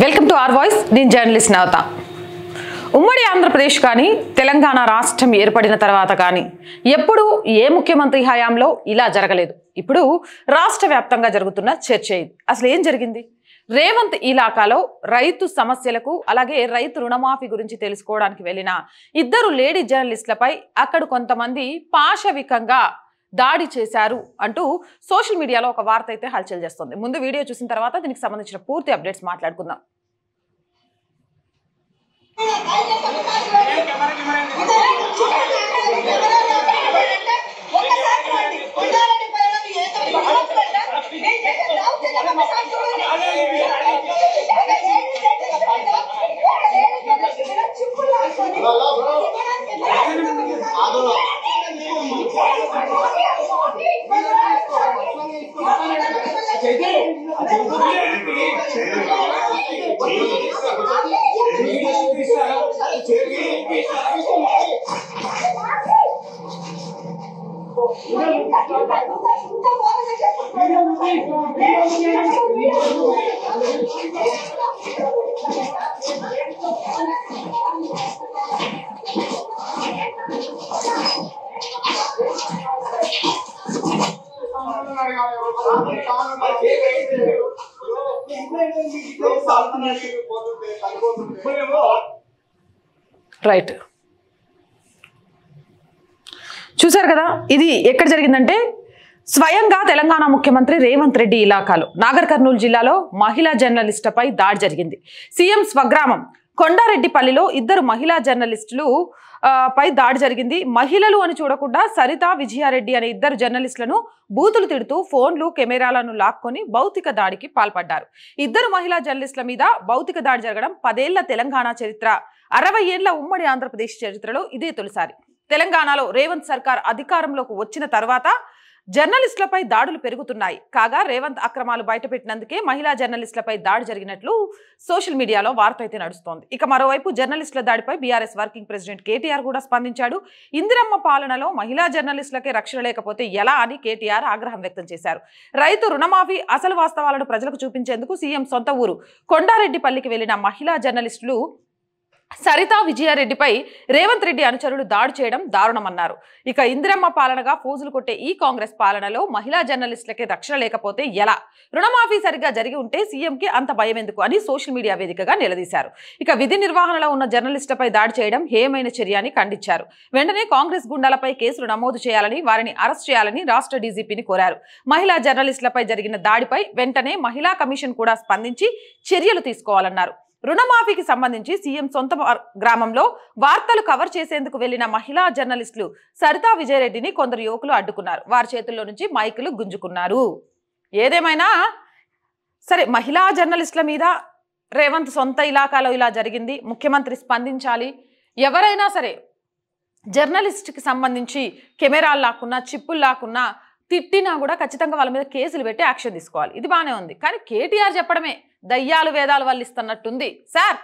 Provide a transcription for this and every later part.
welcome to R Voice నేను journalist Navatha ఉమ్మడి ఆంధ్రప్రదేశ్ కానీ తెలంగాణ రాష్ట్రం ఏర్పడిన తర్వాత కానీ ఎప్పుడు ఏ ముఖ్యమంత్రి హయాంలో ఇలా జరగలేదు ఇప్పుడు రాష్ట్ర వ్యాప్తంగా జరుగుతున్న చర్చ ఇది అసలు ఏం జరిగింది రేవంత్ ఇలాకాలో రైతు సమస్యలకు అలాగే రైతు రుణమాఫీ గురించి తెలుసుకోవడానికి వెళ్ళిన ఇద్దరు లేడీ జర్నలిస్టులపై అక్కడ కొంతమంది పాశవికంగా దాడి చేశారు అంటూ సోషల్ మీడియాలో ఒక వార్త అయితే హల్చల్ చేస్తుంది ముందు వీడియో చూసిన తర్వాత దీనికి సంబంధించిన పూర్తి అప్డేట్స్ మాట్లాడుకుందాం రైట్ చూశారు కదా ఇది ఎక్కడ జరిగిందంటే స్వయంగా తెలంగాణ ముఖ్యమంత్రి రేవంత్ రెడ్డి ఇలాకాలో నాగర్ కర్నూలు జిల్లాలో మహిళా జర్నలిస్టులపై దాడి జరిగింది సీఎం స్వగ్రామం కొండారెడ్డిపల్లిలో ఇద్దరు మహిళా జర్నలిస్టులు పై దాడి జరిగింది మహిళలు అని చూడకుండా సరిత విజయారెడ్డి అనే ఇద్దరు జర్నలిస్టులను బూతులు తిడుతూ ఫోన్లు కెమెరాలను లాక్కొని భౌతిక దాడికి పాల్పడ్డారు ఇద్దరు మహిళా జర్నలిస్టుల మీద భౌతిక దాడి జరగడం పదేళ్ల తెలంగాణ చరిత్ర అరవై ఏళ్ల ఉమ్మడి ఆంధ్రప్రదేశ్ చరిత్రలో ఇదే తొలిసారి తెలంగాణలో రేవంత్ సర్కార్ అధికారంలోకి వచ్చిన తర్వాత జర్నలిస్టులపై దాడులు పెరుగుతున్నాయి కాగా రేవంత్ అక్రమాలు బయటపెట్టినందుకే మహిళా జర్నలిస్టులపై దాడి జరిగినట్లు సోషల్ మీడియాలో వార్త అయితే నడుస్తోంది ఇక మరోవైపు జర్నలిస్టుల దాడిపై బీఆర్ఎస్ వర్కింగ్ ప్రెసిడెంట్ కేటీఆర్ కూడా స్పందించాడు ఇందిరమ్మ పాలనలో మహిళా జర్నలిస్టులకే రక్షణ లేకపోతే ఎలా అని కేటీఆర్ ఆగ్రహం వ్యక్తం చేశారు రైతు రుణమాఫీ అసలు వాస్తవాలను ప్రజలకు చూపించేందుకు సీఎం సొంత ఊరు కొండారెడ్డిపల్లికి వెళ్లిన మహిళా జర్నలిస్టులు సరితా విజయారెడ్డిపై రేవంత్ రెడ్డి అనుచరులు దాడి చేయడం దారుణమన్నారు ఇక ఇందిరమ్మ పాలనగా ఫూజులు కొట్టే ఈ కాంగ్రెస్ పాలనలో మహిళా జర్నలిస్టులకి రక్షణ లేకపోతే ఎలా రుణమాఫీ సరిగ్గా జరిగి ఉంటే సీఎంకి అంత భయం ఎందుకు అని సోషల్ మీడియా వేదికగా నిలదీశారు ఇక విధి నిర్వహణలో ఉన్న జర్నలిస్టులపై దాడి చేయడం హేమైన చర్య అని ఖండించారు వెంటనే కాంగ్రెస్ గుండాలపై కేసులు నమోదు చేయాలని వారిని అరెస్ట్ చేయాలని రాష్ట్ర డీజీపీని కోరారు మహిళా జర్నలిస్టులపై జరిగిన దాడిపై వెంటనే మహిళా కమిషన్ కూడా స్పందించి చర్యలు తీసుకోవాలన్నారు రుణమాఫీకి సంబంధించి సీఎం సొంత గ్రామంలో వార్తలు కవర్ చేసేందుకు వెళ్లిన మహిళా జర్నలిస్టులు సరితా విజయరెడ్డిని కొందరు యువకులు అడ్డుకున్నారు వారి చేతుల్లో నుంచి మైకులు గుంజుకున్నారు ఏదేమైనా సరే మహిళా జర్నలిస్టుల మీద రేవంత్ సొంత ఇలాకాలో ఇలా జరిగింది ముఖ్యమంత్రి స్పందించాలి ఎవరైనా సరే జర్నలిస్ట్కి సంబంధించి కెమెరాలు లాక్కున్నా చిప్పులు లాక్కున్నా తిట్టినా కూడా ఖచ్చితంగా వాళ్ళ మీద కేసులు పెట్టి యాక్షన్ తీసుకోవాలి ఇది బాగానే ఉంది కానీ కేటీఆర్ చెప్పడమే దయ్యాలు వేదాలు ఇస్తున్నట్టుంది సార్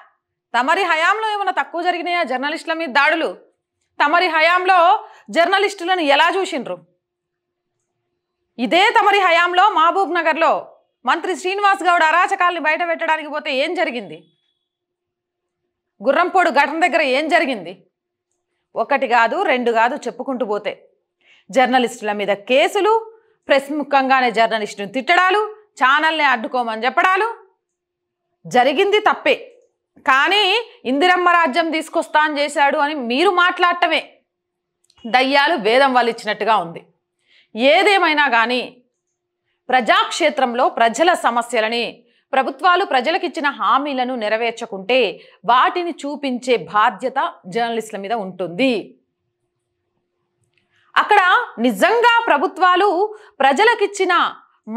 తమరి హయాంలో ఏమైనా తక్కువ జరిగినాయా జర్నలిస్టుల మీద దాడులు తమరి హయాంలో జర్నలిస్టులను ఎలా చూసిండ్రు ఇదే తమరి హయాంలో మహబూబ్ నగర్లో మంత్రి శ్రీనివాస్ గౌడ్ అరాచకాల్ని బయట పెట్టడానికి పోతే ఏం జరిగింది గుర్రంపోడు ఘటన దగ్గర ఏం జరిగింది ఒకటి కాదు రెండు కాదు చెప్పుకుంటూ పోతే జర్నలిస్టుల మీద కేసులు ప్రెస్ ముఖంగానే జర్నలిస్టును తిట్టడాలు ఛానల్ని అడ్డుకోమని చెప్పడాలు జరిగింది తప్పే కానీ ఇందిరమ్మ రాజ్యం తీసుకొస్తా అని చేశాడు అని మీరు మాట్లాడటమే దయ్యాలు వేదం వాళ్ళు ఇచ్చినట్టుగా ఉంది ఏదేమైనా కానీ ప్రజాక్షేత్రంలో ప్రజల సమస్యలని ప్రభుత్వాలు ప్రజలకిచ్చిన హామీలను నెరవేర్చకుంటే వాటిని చూపించే బాధ్యత జర్నలిస్టుల మీద ఉంటుంది అక్కడ నిజంగా ప్రభుత్వాలు ప్రజలకిచ్చిన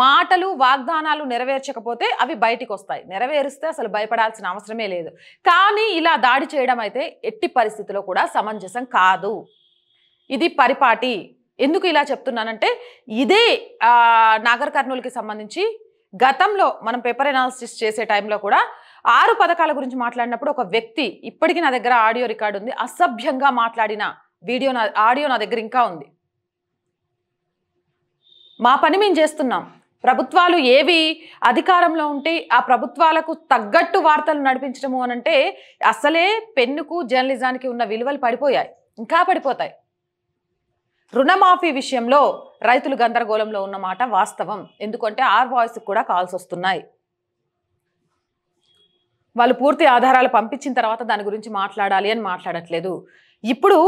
మాటలు వాగ్దానాలు నెరవేర్చకపోతే అవి బయటికి వస్తాయి నెరవేరిస్తే అసలు భయపడాల్సిన అవసరమే లేదు కానీ ఇలా దాడి చేయడం అయితే ఎట్టి పరిస్థితిలో కూడా సమంజసం కాదు ఇది పరిపాటి ఎందుకు ఇలా చెప్తున్నానంటే ఇదే నాగర్ కర్నూలుకి సంబంధించి గతంలో మనం పేపర్ అనాలిసిస్ చేసే టైంలో కూడా ఆరు పథకాల గురించి మాట్లాడినప్పుడు ఒక వ్యక్తి ఇప్పటికీ నా దగ్గర ఆడియో రికార్డు ఉంది అసభ్యంగా మాట్లాడిన వీడియో నా ఆడియో నా దగ్గర ఇంకా ఉంది మా పని మేము చేస్తున్నాం ప్రభుత్వాలు ఏవి అధికారంలో ఉంటే ఆ ప్రభుత్వాలకు తగ్గట్టు వార్తలు నడిపించడము అనంటే అసలే పెన్నుకు జర్నలిజానికి ఉన్న విలువలు పడిపోయాయి ఇంకా పడిపోతాయి రుణమాఫీ విషయంలో రైతులు గందరగోళంలో ఉన్న మాట వాస్తవం ఎందుకంటే ఆర్ వాయిస్కి కూడా కాల్స్ వస్తున్నాయి వాళ్ళు పూర్తి ఆధారాలు పంపించిన తర్వాత దాని గురించి మాట్లాడాలి అని మాట్లాడట్లేదు ఇప్పుడు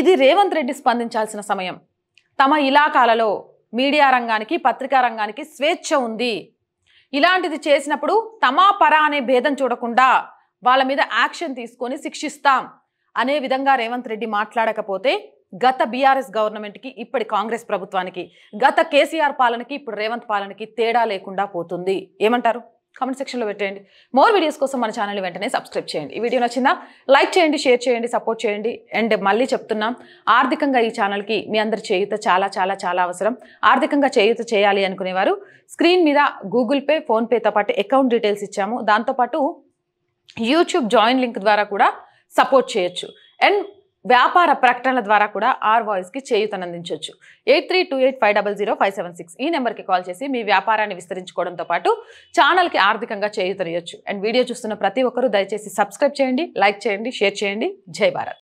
ఇది రేవంత్ రెడ్డి స్పందించాల్సిన సమయం తమ ఇలాకాలలో మీడియా రంగానికి పత్రికా రంగానికి స్వేచ్ఛ ఉంది ఇలాంటిది చేసినప్పుడు తమా పరా అనే భేదం చూడకుండా వాళ్ళ మీద యాక్షన్ తీసుకొని శిక్షిస్తాం అనే విధంగా రేవంత్ రెడ్డి మాట్లాడకపోతే గత బీఆర్ఎస్ గవర్నమెంట్కి ఇప్పటి కాంగ్రెస్ ప్రభుత్వానికి గత కేసీఆర్ పాలనకి ఇప్పుడు రేవంత్ పాలనకి తేడా లేకుండా పోతుంది ఏమంటారు కామెంట్ సెక్షన్లో పెట్టేయండి మోర్ వీడియోస్ కోసం మన ఛానల్ వెంటనే సబ్స్క్రైబ్ చేయండి ఈ వీడియో నచ్చిందా లైక్ చేయండి షేర్ చేయండి సపోర్ట్ చేయండి అండ్ మళ్ళీ చెప్తున్నాం ఆర్థికంగా ఈ ఛానల్కి మీ అందరి చేయుత చాలా చాలా చాలా అవసరం ఆర్థికంగా చేయుత చేయాలి అనుకునేవారు స్క్రీన్ మీద గూగుల్ పే ఫోన్పేతో పాటు అకౌంట్ డీటెయిల్స్ ఇచ్చాము దాంతోపాటు యూట్యూబ్ జాయిన్ లింక్ ద్వారా కూడా సపోర్ట్ చేయొచ్చు అండ్ వ్యాపార ప్రకటనల ద్వారా కూడా ఆర్ వాయిస్కి చేయూతనందించవచ్చు eight three two eight five double zero five seven six ఈ నెంబర్కి కాల్ చేసి మీ వ్యాపారాన్ని విస్తరించుకోవడంతో పాటు ఛానల్కి ఆర్థికంగా చేయుతనియొచ్చు అండ్ వీడియో చూస్తున్న ప్రతి ఒక్కరూ దయచేసి సబ్స్క్రైబ్ చేయండి లైక్ చేయండి షేర్ చేయండి జై భారత్